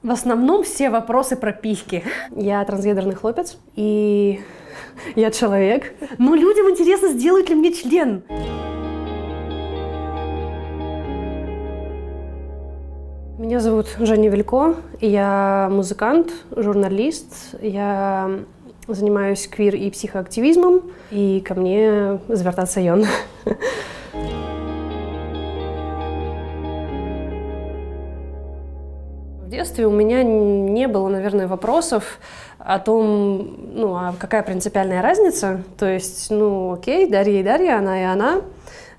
В основном все вопросы про письки. Я трансгендерный хлопец, и я человек. Но людям интересно, сделают ли мне член. Меня зовут Женя Велько, я музыкант, журналист, я занимаюсь квир и психоактивизмом, и ко мне звертаться Йон. детстве у меня не было, наверное, вопросов о том, ну, а какая принципиальная разница. То есть, ну, окей, Дарья и Дарья, она и она.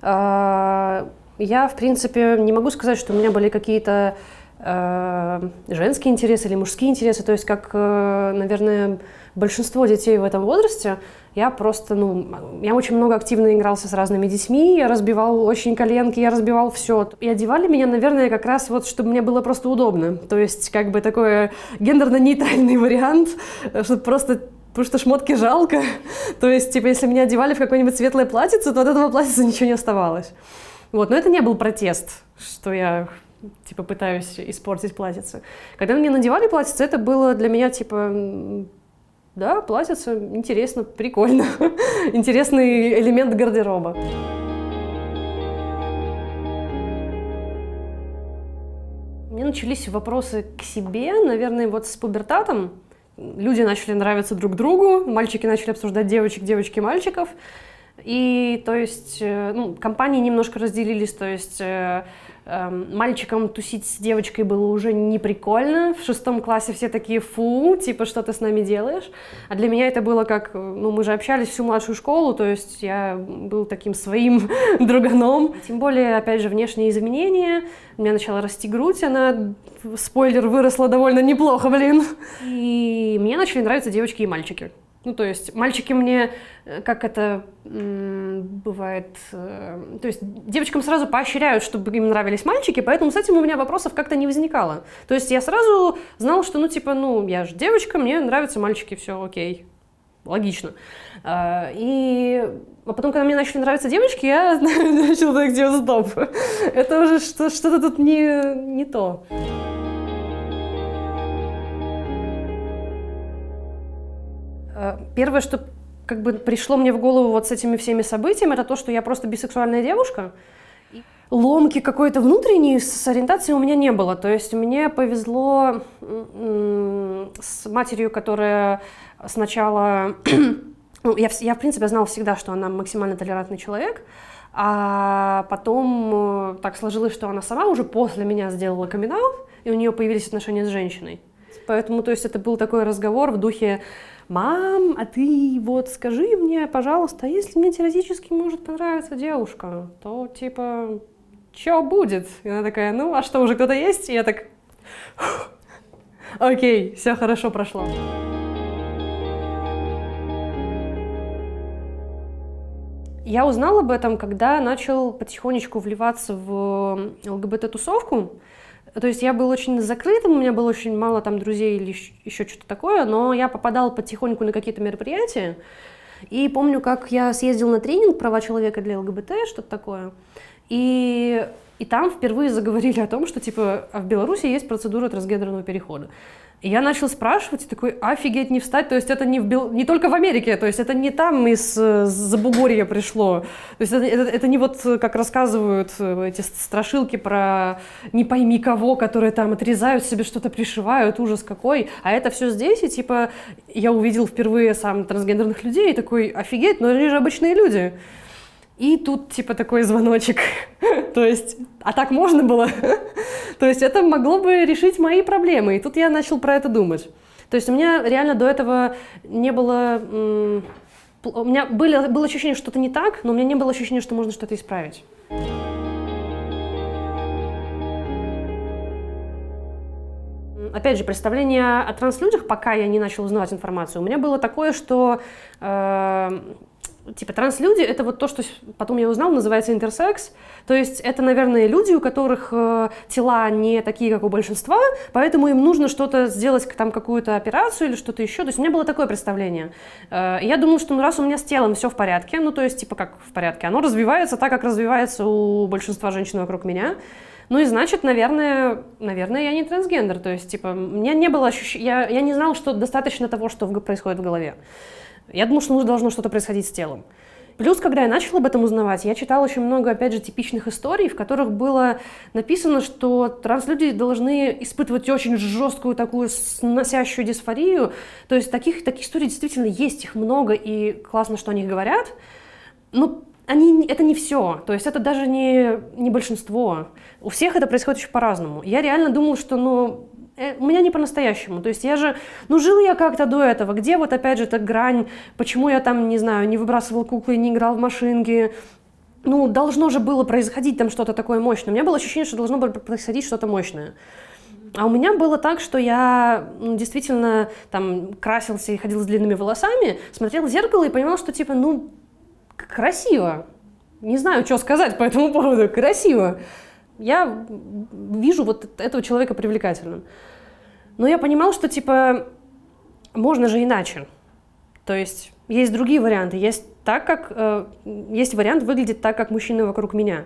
А, я, в принципе, не могу сказать, что у меня были какие-то э, женские интересы или мужские интересы. То есть, как, э, наверное, большинство детей в этом возрасте, я просто, ну, я очень много активно игрался с разными детьми, я разбивал очень коленки, я разбивал все. И одевали меня, наверное, как раз вот, чтобы мне было просто удобно. То есть, как бы такой гендерно-нейтральный вариант, э, чтобы просто потому что шмотки жалко. То есть, типа, если меня одевали в какое-нибудь светлое платьице, то от этого платьица ничего не оставалось. Вот, но это не был протест, что я типа пытаюсь испортить платьице. Когда мне надевали платьице, это было для меня типа да, платятся интересно, прикольно. Интересный элемент гардероба. У меня начались вопросы к себе, наверное, вот с пубертатом. Люди начали нравиться друг другу, мальчики начали обсуждать девочек, девочки, мальчиков. И, то есть, э, ну, компании немножко разделились, то есть э, эм, мальчикам тусить с девочкой было уже не прикольно. В шестом классе все такие фу, типа, что ты с нами делаешь? А для меня это было как, ну, мы же общались всю младшую школу, то есть я был таким своим друганом. Тем более, опять же, внешние изменения. У меня начала расти грудь, она, спойлер, выросла довольно неплохо, блин. И мне начали нравиться девочки и мальчики. Ну, то есть мальчики мне, э, как это бывает, э, то есть девочкам сразу поощряют, чтобы им нравились мальчики, поэтому с этим у меня вопросов как-то не возникало. То есть я сразу знала, что, ну, типа, ну, я же девочка, мне нравятся мальчики, все окей, логично. А, и а потом, когда мне начали нравиться девочки, я начала так, где стоп. Это уже что-то тут не, не то. Э, первое, что как бы пришло мне в голову вот с этими всеми событиями, это то, что я просто бисексуальная девушка. Ломки какой-то внутренней с ориентацией у меня не было. То есть мне повезло с матерью, которая сначала... ну, я, я, в принципе, знала всегда, что она максимально толерантный человек, а потом э, так сложилось, что она сама уже после меня сделала камин и у нее появились отношения с женщиной. Поэтому, то есть, это был такой разговор в духе мам, а ты вот скажи мне, пожалуйста, если мне теоретически может понравиться девушка, то типа, что будет? И она такая, ну, а что, уже кто-то есть? И я так, окей, все хорошо прошло. Я узнал об этом, когда начал потихонечку вливаться в э, ЛГБТ-тусовку. То есть я был очень закрытым, у меня было очень мало там друзей или еще что-то такое, но я попадал потихоньку на какие-то мероприятия. И помню, как я съездил на тренинг права человека для ЛГБТ, что-то такое. И, и там впервые заговорили о том, что типа «А в Беларуси есть процедура трансгендерного перехода. И я начал спрашивать, и такой, офигеть, не встать. То есть это не, в Бел... не только в Америке, то есть это не там из э, Забугорья пришло. То есть это, это, это не вот, э, как рассказывают э, эти страшилки про не пойми кого, которые там отрезают себе что-то, пришивают, ужас какой. А это все здесь, и типа я увидел впервые сам трансгендерных людей, и такой, офигеть, но они же обычные люди. И тут типа такой звоночек. То есть, а так можно было? То есть это могло бы решить мои проблемы. И тут я начал про это думать. То есть у меня реально до этого не было... У меня были, было ощущение, что что-то не так, но у меня не было ощущения, что можно что-то исправить. опять же, представление о транслюдях, пока я не начал узнавать информацию, у меня было такое, что э, типа транслюди это вот то, что потом я узнал, называется интерсекс. То есть это, наверное, люди, у которых э, тела не такие, как у большинства, поэтому им нужно что-то сделать, там какую-то операцию или что-то еще. То есть у меня было такое представление. Э, я думала, что ну раз у меня с телом все в порядке, ну то есть типа как в порядке, оно развивается так, как развивается у большинства женщин вокруг меня. Ну и значит, наверное, наверное, я не трансгендер. То есть, типа, у меня не было ощущения, я, я не знала, что достаточно того, что в, происходит в голове. Я думала, что нужно должно что-то происходить с телом. Плюс, когда я начала об этом узнавать, я читала очень много, опять же, типичных историй, в которых было написано, что транслюди должны испытывать очень жесткую такую сносящую дисфорию. То есть таких, таких историй действительно есть, их много, и классно, что о них говорят. Но они, это не все, то есть это даже не, не большинство. У всех это происходит еще по-разному. Я реально думала, что ну, Э, у меня не по-настоящему. То есть я же, ну жил я как-то до этого, где вот опять же эта грань, почему я там, не знаю, не выбрасывал куклы, не играл в машинки, ну, должно же было происходить там что-то такое мощное. У меня было ощущение, что должно было происходить что-то мощное. А у меня было так, что я ну, действительно там красился и ходил с длинными волосами, смотрел в зеркало и понимал, что типа, ну, красиво. Не знаю, что сказать по этому поводу. Красиво. Я вижу вот этого человека привлекательным. Но я понимала, что, типа, можно же иначе. То есть есть другие варианты, есть так, как... Э, есть вариант выглядит так, как мужчины вокруг меня.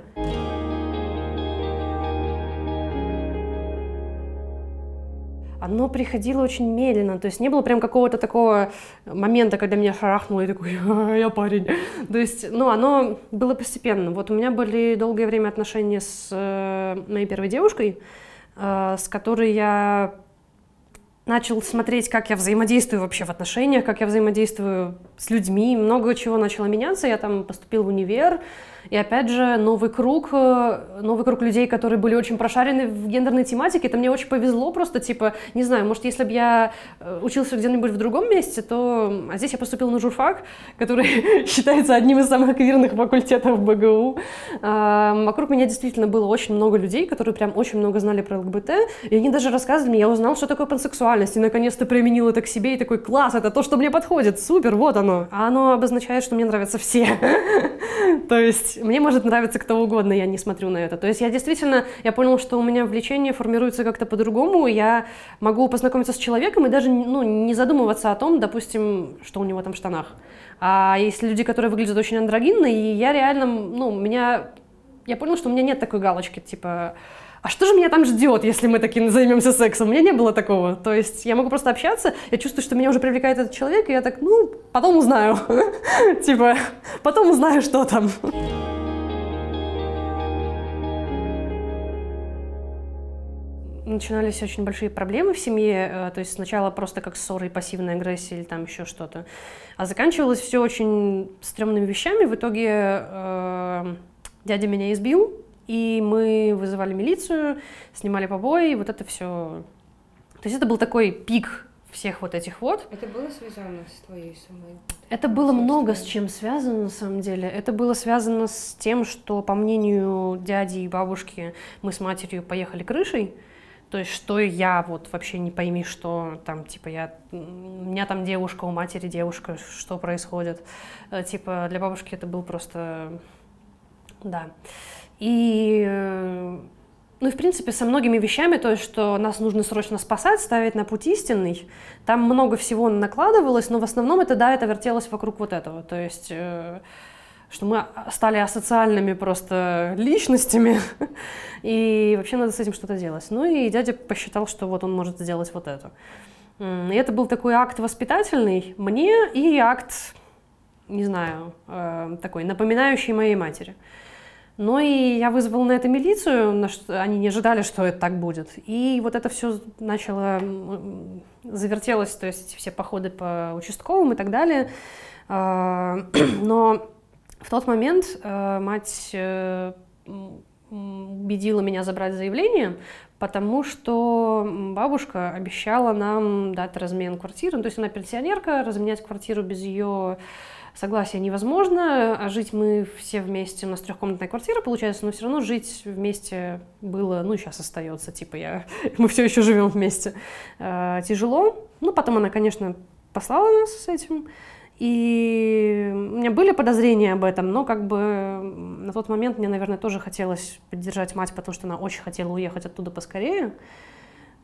оно приходило очень медленно, то есть не было прям какого-то такого момента, когда меня шарахнуло, и такой, «А, я парень. То есть, ну, оно было постепенно. Вот у меня были долгое время отношения с э, моей первой девушкой, э, с которой я начал смотреть, как я взаимодействую вообще в отношениях, как я взаимодействую с людьми, много чего начало меняться. Я там поступил в универ, и опять же, новый круг, э, новый круг людей, которые были очень прошарены в гендерной тематике, это мне очень повезло просто, типа, не знаю, может, если бы я э, учился где-нибудь в другом месте, то... А здесь я поступила на журфак, который считается одним из самых квирных факультетов БГУ. А, вокруг меня действительно было очень много людей, которые прям очень много знали про ЛГБТ, и они даже рассказывали мне, я узнал, что такое пансексуальность, и наконец-то применил это к себе, и такой, класс, это то, что мне подходит, супер, вот оно. А оно обозначает, что мне нравятся все. То есть мне может нравиться кто угодно, я не смотрю на это. То есть я действительно, я понял, что у меня влечение формируется как-то по-другому, я могу познакомиться с человеком и даже ну, не задумываться о том, допустим, что у него там в штанах. А есть люди, которые выглядят очень андрогинно, и я реально, ну, меня, я понял, что у меня нет такой галочки, типа, а что же меня там ждет, если мы таким займемся сексом? У меня не было такого. То есть я могу просто общаться, я чувствую, что меня уже привлекает этот человек, и я так, ну, потом узнаю. Типа, потом узнаю, что там. начинались очень большие проблемы в семье, э, то есть сначала просто как ссоры и пассивная агрессия или там еще что-то, а заканчивалось все очень стрёмными вещами. В итоге э, дядя меня избил, и мы вызывали милицию, снимали побои, и вот это все. То есть это был такой пик всех вот этих вот. Это было связано с твоей самой? Это было много с чем связано, на самом деле. Это было связано с тем, что, по мнению дяди и бабушки, мы с матерью поехали крышей. То есть, что я вот вообще не пойми, что там, типа, я, у меня там девушка, у матери девушка, что происходит. Э, типа, для бабушки это был просто, да. И э, ну и, в принципе, со многими вещами, то есть, что нас нужно срочно спасать, ставить на путь истинный, там много всего накладывалось, но в основном это, да, это вертелось вокруг вот этого. То есть, э, что мы а, стали асоциальными просто личностями, и вообще надо с этим что-то делать. Ну и дядя посчитал, что вот он может сделать вот это. И это был такой акт воспитательный мне и акт, не знаю, э, такой напоминающий моей матери. Но ну и я вызвала на это милицию, на что они не ожидали, что это так будет. И вот это все начало, завертелось, то есть все походы по участковым и так далее. А, но в тот момент э, мать э, убедила меня забрать заявление, потому что бабушка обещала нам дать размен квартиры. Ну, то есть она пенсионерка, разменять квартиру без ее согласия невозможно, а жить мы все вместе, у нас трехкомнатная квартира получается, но все равно жить вместе было, ну, сейчас остается, типа я, мы все еще живем вместе. Э, тяжело. Ну, потом она, конечно, послала нас с этим, и у меня были подозрения об этом, но как бы на тот момент мне, наверное, тоже хотелось поддержать мать, потому что она очень хотела уехать оттуда поскорее.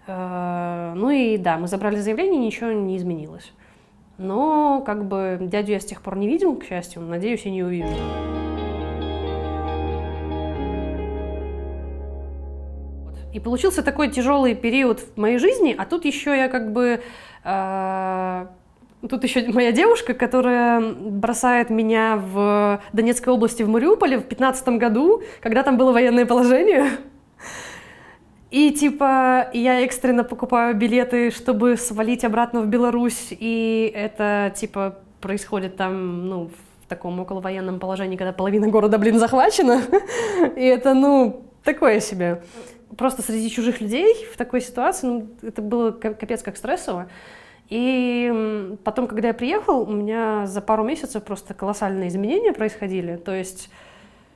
Э, ну и да, мы забрали заявление, ничего не изменилось. Но как бы дядю я с тех пор не видел, к счастью, надеюсь, и не увижу. И получился такой тяжелый период в моей жизни, а тут еще я как бы э, Тут еще моя девушка, которая бросает меня в Донецкой области, в Мариуполе в 15 году, когда там было военное положение. И типа я экстренно покупаю билеты, чтобы свалить обратно в Беларусь, и это типа происходит там, ну, в таком околовоенном положении, когда половина города, блин, захвачена. И это, ну, такое себе. Просто среди чужих людей в такой ситуации, ну, это было капец как стрессово. И потом, когда я приехал, у меня за пару месяцев просто колоссальные изменения происходили. То есть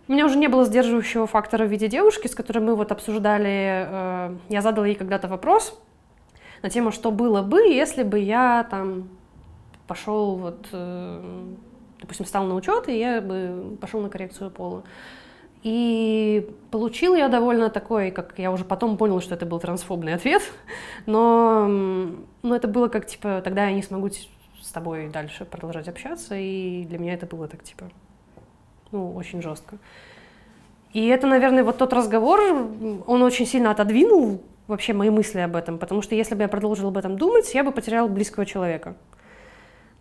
у меня уже не было сдерживающего фактора в виде девушки, с которой мы вот обсуждали, э, я задала ей когда-то вопрос на тему, что было бы, если бы я там пошел вот, э, допустим, стал на учет, и я бы пошел на коррекцию пола. И получил я довольно такой, как я уже потом поняла, что это был трансфобный ответ, но, но ну, это было как, типа, тогда я не смогу с тобой дальше продолжать общаться, и для меня это было так, типа, ну, очень жестко. И это, наверное, вот тот разговор, он очень сильно отодвинул вообще мои мысли об этом, потому что если бы я продолжила об этом думать, я бы потеряла близкого человека.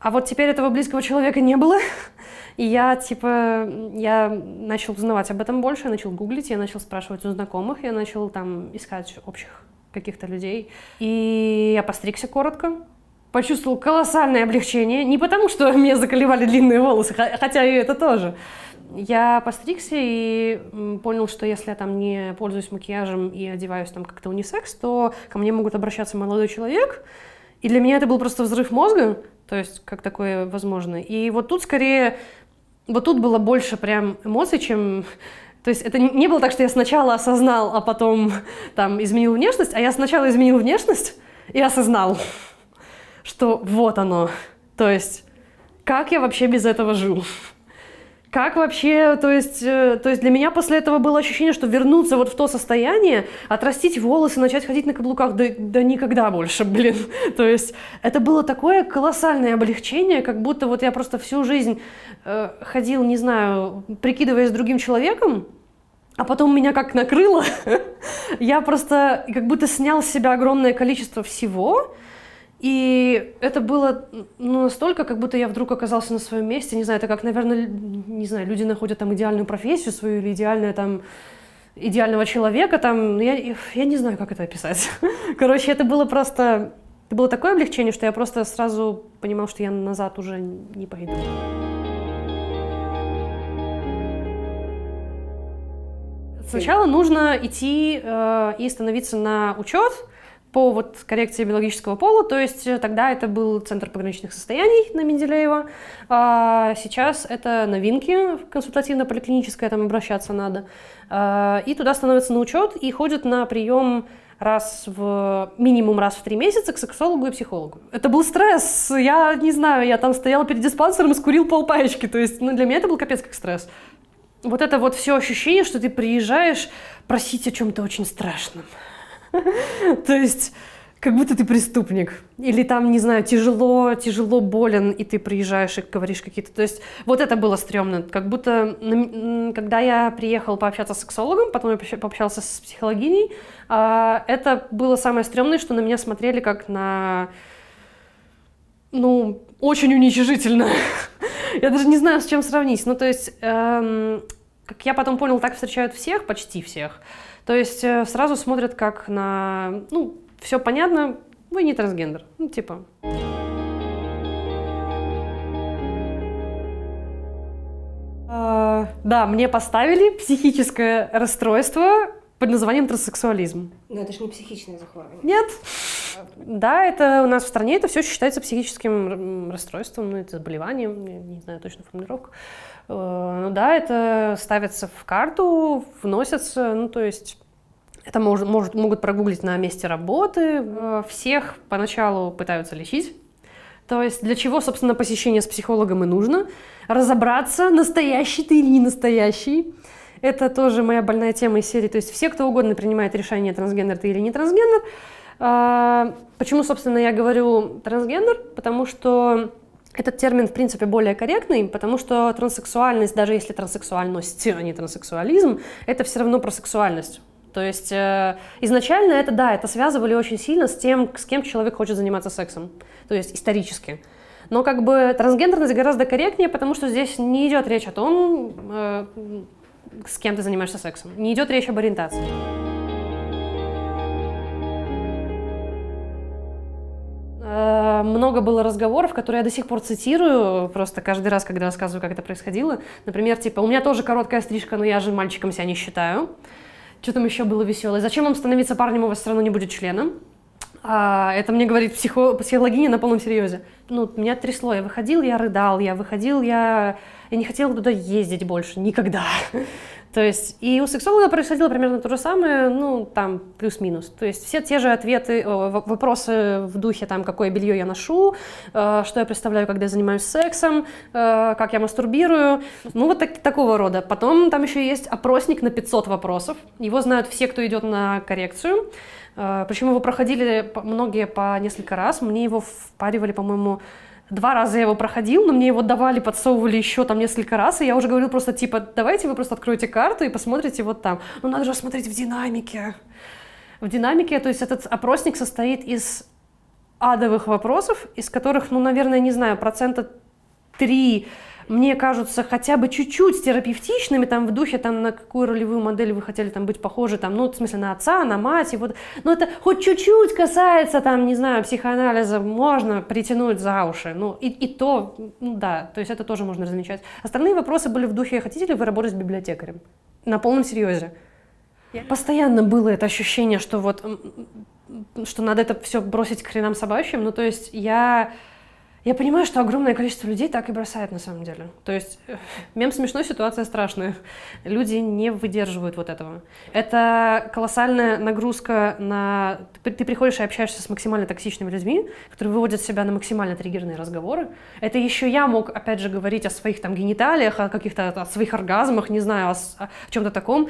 А вот теперь этого близкого человека не было. И я, типа, я начал узнавать об этом больше, я начал гуглить, я начал спрашивать у знакомых, я начал там искать общих каких-то людей. И я постригся коротко, почувствовал колоссальное облегчение. Не потому, что мне заколевали длинные волосы, хотя и это тоже. Я постригся и понял, что если я там не пользуюсь макияжем и одеваюсь там как-то унисекс, то ко мне могут обращаться молодой человек, и для меня это был просто взрыв мозга, то есть как такое возможно. И вот тут скорее, вот тут было больше прям эмоций, чем... То есть это не было так, что я сначала осознал, а потом там изменил внешность, а я сначала изменил внешность и осознал, что вот оно. То есть как я вообще без этого жил? Как вообще, то есть, э, то есть для меня после этого было ощущение, что вернуться вот в то состояние, отрастить волосы, начать ходить на каблуках, да, да никогда больше, блин. То есть это было такое колоссальное облегчение, как будто вот я просто всю жизнь э, ходил, не знаю, прикидываясь другим человеком, а потом меня как накрыло. я просто как будто снял с себя огромное количество всего, и это было ну, настолько, как будто я вдруг оказался на своем месте. Не знаю, это как, наверное, не знаю, люди находят там идеальную профессию свою или идеальное там идеального человека там, ну, я, я не знаю, как это описать. Короче, это было просто, это было такое облегчение, что я просто сразу понимал, что я назад уже не пойду. Сначала нужно идти э, и становиться на учет, по вот коррекции биологического пола, то есть э, тогда это был Центр пограничных состояний на Менделеева, а сейчас это новинки, консультативно поликлиническая там обращаться надо, а, и туда становятся на учет и ходят на прием раз в минимум раз в три месяца к сексологу и психологу. Это был стресс. Я не знаю, я там стояла перед диспансером и скурил полпаечки. То есть, ну, для меня это был капец как стресс. Вот это вот все ощущение, что ты приезжаешь просить о чем-то очень страшном. То есть как будто ты преступник. Или там, не знаю, тяжело, тяжело болен, и ты приезжаешь и говоришь какие-то... То есть вот это было стрёмно. Как будто, когда я приехал пообщаться с сексологом, потом я пообщался с психологиней, а, это было самое стрёмное, что на меня смотрели как на... Ну, очень уничижительно. Я даже не знаю, с чем сравнить. Ну, то есть, эм, как я потом понял, так встречают всех, почти всех. То есть э, сразу смотрят как на, ну, все понятно, вы не трансгендер, ну, типа. А, да, мне поставили психическое расстройство под названием транссексуализм. Но ну, это же не психичное захворывание. Нет. А, да, это у нас в стране это все считается психическим расстройством, ну, это заболеванием, не знаю точно формулировку. Э, ну да, это ставится в карту, вносится, ну то есть это может, может, могут прогуглить на месте работы. Э, всех поначалу пытаются лечить. То есть для чего, собственно, посещение с психологом и нужно? Разобраться, настоящий ты или не настоящий. Это тоже моя больная тема из серии. То есть все, кто угодно принимает решение, трансгендер ты или не трансгендер. Э, почему, собственно, я говорю трансгендер? Потому что этот термин, в принципе, более корректный, потому что транссексуальность, даже если транссексуальность, а не транссексуализм, это все равно про сексуальность. То есть э, изначально это, да, это связывали очень сильно с тем, с кем человек хочет заниматься сексом, то есть исторически. Но как бы трансгендерность гораздо корректнее, потому что здесь не идет речь о том, э, с кем ты занимаешься сексом, не идет речь об ориентации. Э, много было разговоров, которые я до сих пор цитирую, просто каждый раз, когда рассказываю, как это происходило. Например, типа, у меня тоже короткая стрижка, но я же мальчиком себя не считаю. Что там еще было веселое? Зачем вам становиться парнем, у вас все равно не будет члена? А, это мне говорит психо, психологиня на полном серьезе. Ну, меня трясло, я выходил, я рыдал, я выходил, я, я не хотела туда ездить больше никогда. То есть и у сексолога происходило примерно то же самое, ну, там, плюс-минус. То есть все те же ответы, э, вопросы в духе, там, какое белье я ношу, э, что я представляю, когда я занимаюсь сексом, э, как я мастурбирую, ну, вот так, такого рода. Потом там еще есть опросник на 500 вопросов, его знают все, кто идет на коррекцию. Причем его проходили многие по несколько раз, мне его впаривали, по-моему, Два раза я его проходил, но мне его давали, подсовывали еще там несколько раз, и я уже говорил просто типа, давайте вы просто откроете карту и посмотрите вот там. но ну, надо же смотреть в динамике. В динамике, то есть этот опросник состоит из адовых вопросов, из которых, ну, наверное, не знаю, процента три мне кажутся хотя бы чуть-чуть терапевтичными, там, в духе, там, на какую ролевую модель вы хотели там быть похожи, там, ну, в смысле, на отца, на мать, и вот, но это хоть чуть-чуть касается, там, не знаю, психоанализа, можно притянуть за уши, ну, и, и то, ну, да, то есть это тоже можно размечать. Остальные вопросы были в духе, хотите ли вы работать с библиотекарем? На полном серьезе. Постоянно было это ощущение, что вот, что надо это все бросить к хренам собачьим, ну, то есть я я понимаю, что огромное количество людей так и бросает на самом деле. То есть э, мем смешной, ситуация страшная. Люди не выдерживают вот этого. Это колоссальная нагрузка на... Ты приходишь и общаешься с максимально токсичными людьми, которые выводят себя на максимально триггерные разговоры. Это еще я мог, опять же, говорить о своих там гениталиях, о каких-то о своих оргазмах, не знаю, о, о чем-то таком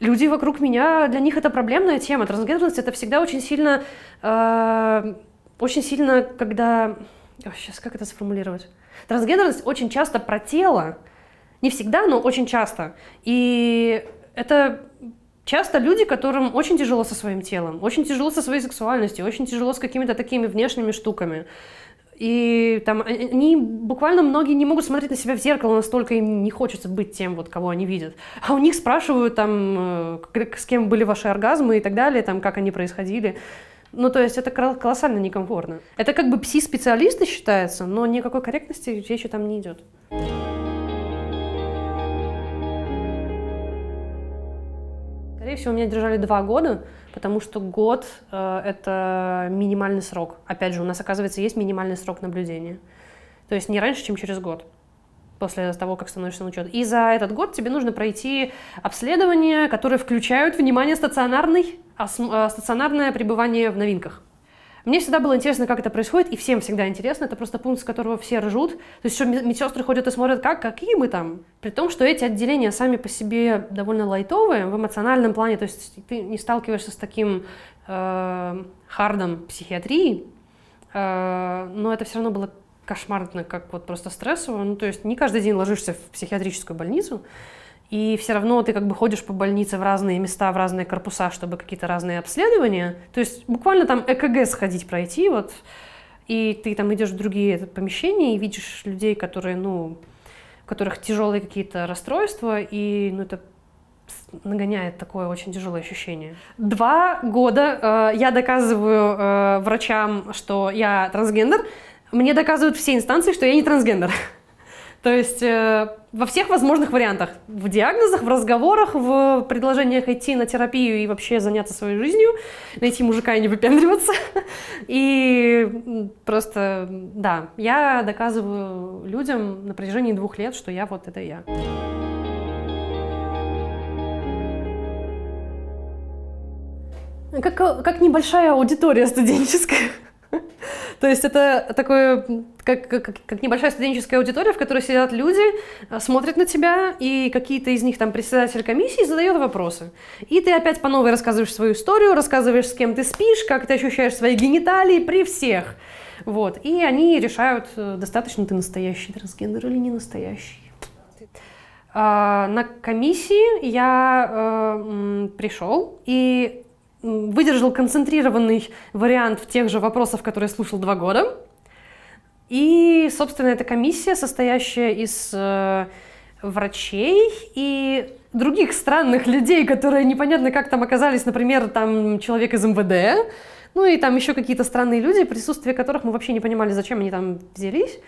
люди вокруг меня, для них это проблемная тема. Трансгендерность это всегда очень сильно, э, очень сильно, когда Ой, сейчас как это сформулировать? Трансгендерность очень часто про тело. Не всегда, но очень часто. И это часто люди, которым очень тяжело со своим телом, очень тяжело со своей сексуальностью, очень тяжело с какими-то такими внешними штуками. И там э, э, они буквально многие не могут смотреть на себя в зеркало, настолько им не хочется быть тем, вот кого они видят. А у них спрашивают там, э, с кем были ваши оргазмы и так далее, там, как они происходили. Ну, то есть это колоссально некомфортно. Это как бы пси-специалисты считаются, но никакой корректности речи там не идет. Скорее всего, меня держали два года, потому что год э, это минимальный срок. Опять же, у нас, оказывается, есть минимальный срок наблюдения. То есть не раньше, чем через год после того, как становишься на учет. И за этот год тебе нужно пройти обследования, которые включают, внимание, стационарный а а стационарное пребывание в новинках. Мне всегда было интересно, как это происходит, и всем всегда интересно. Это просто пункт, с которого все ржут. То есть еще медсестры ходят и смотрят, как, какие мы там. При том, что эти отделения сами по себе довольно лайтовые в эмоциональном плане. То есть ты не сталкиваешься с таким э, хардом психиатрии, э, но это все равно было кошмарно, как вот просто стрессово. Ну, то есть не каждый день ложишься в психиатрическую больницу и все равно ты как бы ходишь по больнице в разные места, в разные корпуса, чтобы какие-то разные обследования. То есть буквально там ЭКГ сходить, пройти, вот. И ты там идешь в другие помещения и видишь людей, которые, ну, у которых тяжелые какие-то расстройства, и, ну, это нагоняет такое очень тяжелое ощущение. Два года э, я доказываю э, врачам, что я трансгендер. Мне доказывают все инстанции, что я не трансгендер. То есть э, во всех возможных вариантах. В диагнозах, в разговорах, в предложениях идти на терапию и вообще заняться своей жизнью, найти мужика и не выпендриваться. И просто, да, я доказываю людям на протяжении двух лет, что я вот это я. Как, э, как небольшая аудитория студенческая. То есть это такое, как, как, как небольшая студенческая аудитория, в которой сидят люди, а, смотрят на тебя, и какие-то из них, там, председатель комиссии задает вопросы. И ты опять по новой рассказываешь свою историю, рассказываешь, с кем ты спишь, как ты ощущаешь свои гениталии при всех. Вот. И они решают, э, достаточно ты настоящий трансгендер или не настоящий. А, на комиссии я э, пришел, и выдержал концентрированный вариант в тех же вопросов, которые слушал два года. И, собственно, эта комиссия, состоящая из э, врачей и других странных людей, которые непонятно как там оказались, например, там человек из МВД, ну и там еще какие-то странные люди, присутствие которых мы вообще не понимали, зачем они там взялись.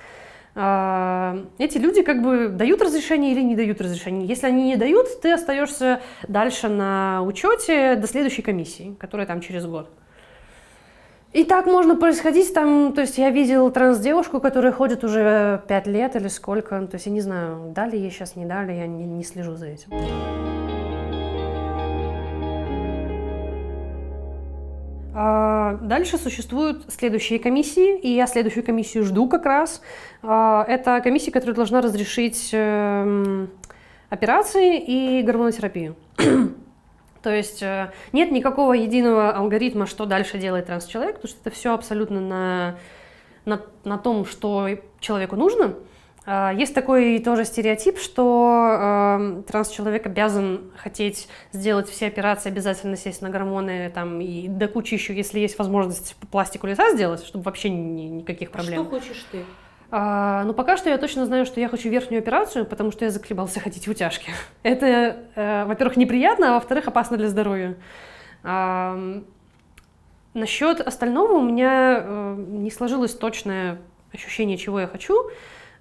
А, эти люди как бы дают разрешение или не дают разрешение. Если они не дают, ты остаешься дальше на учете до следующей комиссии, которая там через год. И так можно происходить там, то есть я видел транс-девушку, которая ходит уже пять лет или сколько, то есть я не знаю, дали ей сейчас, не дали, я не, не слежу за этим. А, дальше существуют следующие комиссии, и я следующую комиссию жду как раз. А, это комиссия, которая должна разрешить эм, операции и гормонотерапию. То есть э, нет никакого единого алгоритма, что дальше делает транс-человек, потому что это все абсолютно на, на, на том, что человеку нужно – а, есть такой тоже стереотип, что э, транс-человек обязан хотеть сделать все операции, обязательно сесть на гормоны, там, и до кучи еще, если есть возможность пластику лица сделать, чтобы вообще ни, никаких проблем. Что хочешь ты? А, ну, пока что я точно знаю, что я хочу верхнюю операцию, потому что я заколебался ходить в утяжки. Это, э, во-первых, неприятно, а во-вторых, опасно для здоровья. А, насчет остального у меня э, не сложилось точное ощущение, чего я хочу.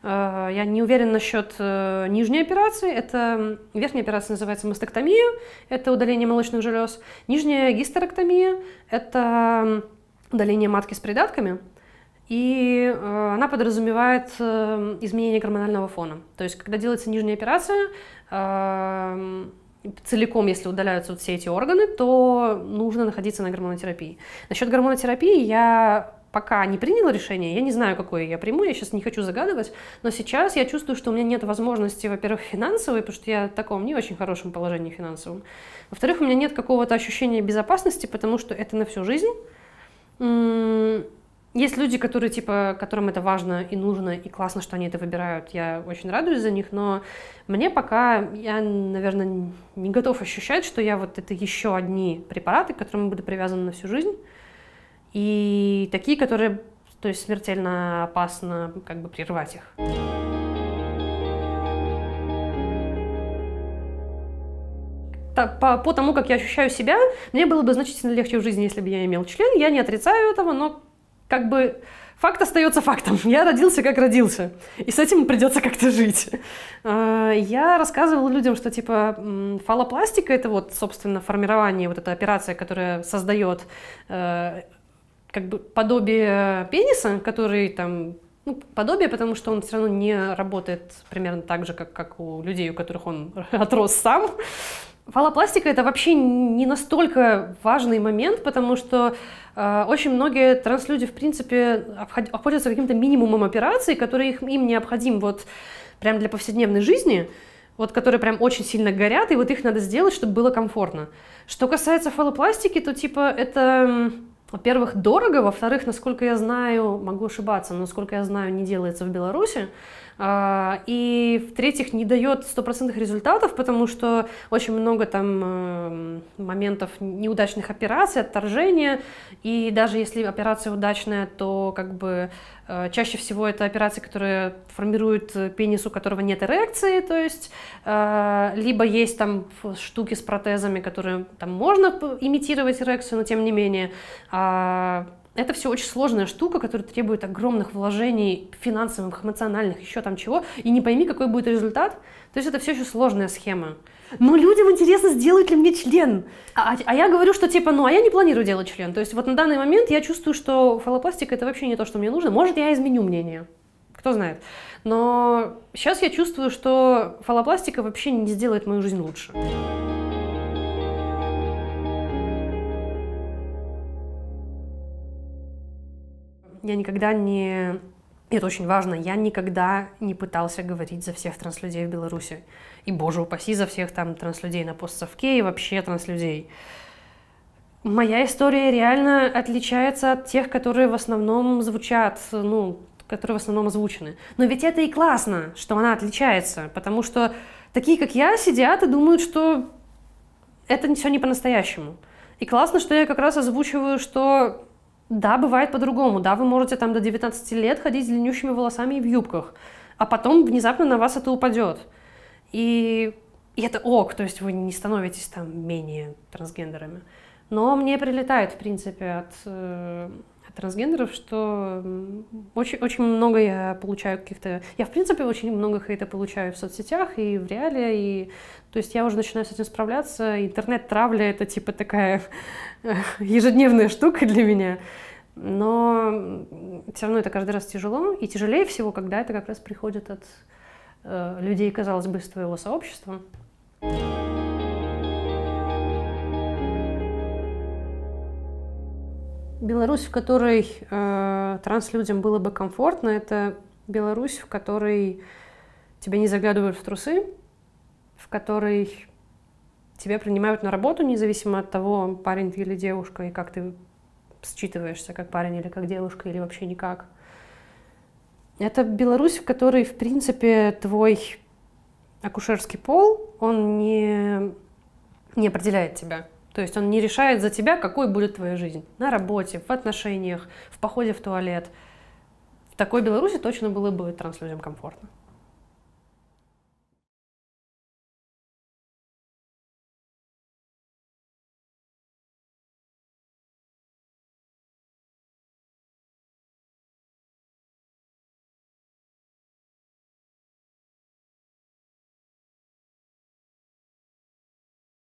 Э, я не уверен насчет э, нижней операции. Это верхняя операция называется мастектомия, это удаление молочных желез. Нижняя гистерэктомия – это удаление матки с придатками. И э, она подразумевает изменение гормонального фона. То есть, когда делается нижняя операция, целиком, если удаляются вот все эти органы, то нужно находиться на гормонотерапии. Насчет гормонотерапии я пока не приняла решение, я не знаю, какое я приму, я сейчас не хочу загадывать, но сейчас я чувствую, что у меня нет возможности, во-первых, финансовой, потому что я в таком не очень хорошем положении финансовом. Во-вторых, у меня нет какого-то ощущения безопасности, потому что это на всю жизнь. Есть люди, которые, типа, которым это важно и нужно, и классно, что они это выбирают. Я очень радуюсь за них, но мне пока, я, наверное, не готов ощущать, что я вот это еще одни препараты, к которым буду привязана на всю жизнь и такие, которые то есть смертельно опасно как бы прервать их. по, по тому, как я ощущаю себя, мне было бы значительно легче в жизни, если бы я имел член. Я не отрицаю этого, но как бы факт остается фактом. Я родился, как родился. И с этим придется как-то жить. А, я рассказывала людям, что типа фалопластика — это вот, собственно, формирование, вот эта операция, которая создает э, как бы подобие э, пениса, который там ну, подобие, потому что он все равно не работает примерно так же, как, как у людей, у которых он отрос сам. Фалопластика это вообще не настолько важный момент, потому что э, очень многие транслюди в принципе обходятся каким-то минимумом операций, которые их, им необходим вот прям для повседневной жизни, вот которые прям очень сильно горят, и вот их надо сделать, чтобы было комфортно. Что касается фалопластики, то типа это во-первых, дорого, во-вторых, насколько я знаю, могу ошибаться, но насколько я знаю, не делается в Беларуси, а, и в-третьих, не дает стопроцентных результатов, потому что очень много там эм, моментов неудачных операций, отторжения. И даже если операция удачная, то как бы э, чаще всего это операции, которые формируют пенис, у которого нет эрекции, то есть э, либо есть там штуки с протезами, которые там можно имитировать эрекцию, но тем не менее а, это все очень сложная штука, которая требует огромных вложений финансовых, эмоциональных, еще там чего. И не пойми, какой будет результат. То есть это все еще сложная схема. Но людям интересно, сделают ли мне член. А, а, а я говорю, что типа, ну, а я не планирую делать член. То есть вот на данный момент я чувствую, что фалопластика это вообще не то, что мне нужно. Может, я изменю мнение. Кто знает. Но сейчас я чувствую, что фалопластика вообще не сделает мою жизнь лучше. я никогда не... это очень важно. Я никогда не пытался говорить за всех транслюдей в Беларуси. И, боже упаси, за всех там транслюдей на постсовке и вообще транслюдей. Моя история реально отличается от тех, которые в основном звучат, ну, которые в основном озвучены. Но ведь это и классно, что она отличается, потому что такие, как я, сидят и думают, что это все не по-настоящему. И классно, что я как раз озвучиваю, что да, бывает по-другому. Да, вы можете там до 19 лет ходить с длиннющими волосами и в юбках, а потом внезапно на вас это упадет. И, и это ок, то есть вы не становитесь там менее трансгендерами. Но мне прилетает, в принципе, от э, трансгендеров, что очень, очень много я получаю каких-то... Я, в принципе, очень много хейта получаю в соцсетях и в реале, и... То есть я уже начинаю с этим справляться. Интернет-травля — это типа такая э, ежедневная штука для меня. Но все равно это каждый раз тяжело. И тяжелее всего, когда это как раз приходит от э, людей, казалось бы, из твоего сообщества. thank you Беларусь, в которой э, транслюдям было бы комфортно, это Беларусь, в которой тебя не заглядывают в трусы, в которой тебя принимают на работу, независимо от того, парень ты или девушка, и как ты считываешься, как парень или как девушка, или вообще никак. Это Беларусь, в которой, в принципе, твой акушерский пол, он не, не определяет тебя. То есть он не решает за тебя, какой будет твоя жизнь. На работе, в отношениях, в походе в туалет. В такой Беларуси точно было бы транслюдям комфортно.